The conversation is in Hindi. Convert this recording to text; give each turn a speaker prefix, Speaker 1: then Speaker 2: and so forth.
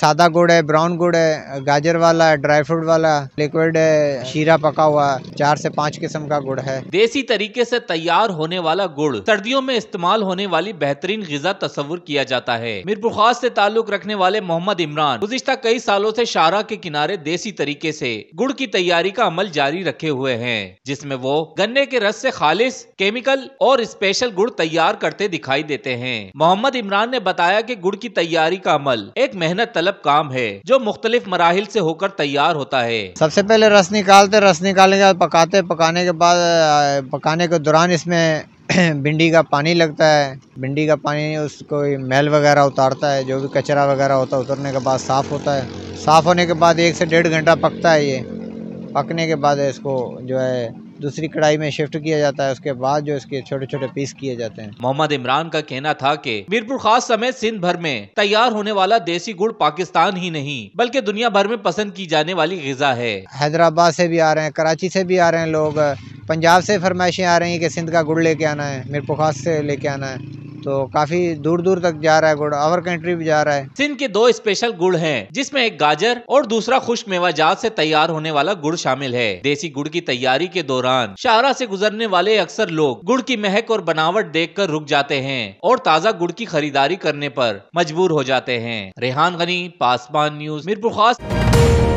Speaker 1: सादा गुड़ है ब्राउन गुड़ है गाजर वाला ड्राई फ्रूट वाला लिक्विड है शीरा पका हुआ चार से पाँच किस्म का गुड़ है
Speaker 2: देसी तरीके से तैयार होने वाला गुड़ सर्दियों में इस्तेमाल होने वाली बेहतरीन गजा तस्वुर किया जाता है मीरपुर खास ऐसी ताल्लुक रखने वाले मोहम्मद इमरान गुजश्ता कई सालों ऐसी शारा के किनारे देसी तरीके ऐसी गुड़ की तैयारी का अमल जारी रखे हुए है जिसमे वो गन्ने के रस ऐसी खालिश केमिकल और स्पेशल गुड़ तैयार करते दिखाई देते हैं मोहम्मद इमरान ने बताया कि गुड़ की तैयारी का अमल एक मेहनत तलब तलब काम है जो मुख्तलिफ मराहल ऐसी होकर तैयार होता है
Speaker 1: सबसे पहले रस निकालते रस निकालने के बाद पकाते पकाने के बाद पकाने के दौरान इसमें भिंडी का पानी लगता है भिंडी का पानी उसको मैल वगैरह उतारता है जो भी कचरा वगैरह होता है उतरने के बाद साफ़ होता है साफ़ होने के बाद एक से डेढ़ घंटा पकता है ये पकने के बाद इसको जो है दूसरी कढ़ाई में शिफ्ट किया जाता है उसके बाद जो इसके छोटे छोटे पीस किए जाते हैं मोहम्मद
Speaker 2: इमरान का कहना था कि मीरपुर खास समेत सिंध भर में तैयार होने वाला देसी गुड़ पाकिस्तान ही नहीं बल्कि दुनिया भर में पसंद की जाने वाली गजा है
Speaker 1: हैदराबाद से भी आ रहे हैं कराची से भी आ रहे हैं लोग पंजाब से फरमाइशें आ रही है की सिंध का गुड़ लेके आना है मीरपुर खास से लेके आना है तो काफी दूर दूर तक जा रहा है गुड़ अवर कंट्री भी जा रहा है
Speaker 2: सिंध के दो स्पेशल गुड़ हैं जिसमें एक गाजर और दूसरा खुश मेवा जात से तैयार होने वाला गुड़ शामिल है देसी गुड़ की तैयारी के दौरान शाहरा से गुजरने वाले अक्सर लोग गुड़ की महक और बनावट देख कर रुक जाते हैं और ताज़ा गुड़ की खरीदारी करने पर मजबूर हो जाते हैं रेहान गनी पासवान न्यूज मीरपुर खास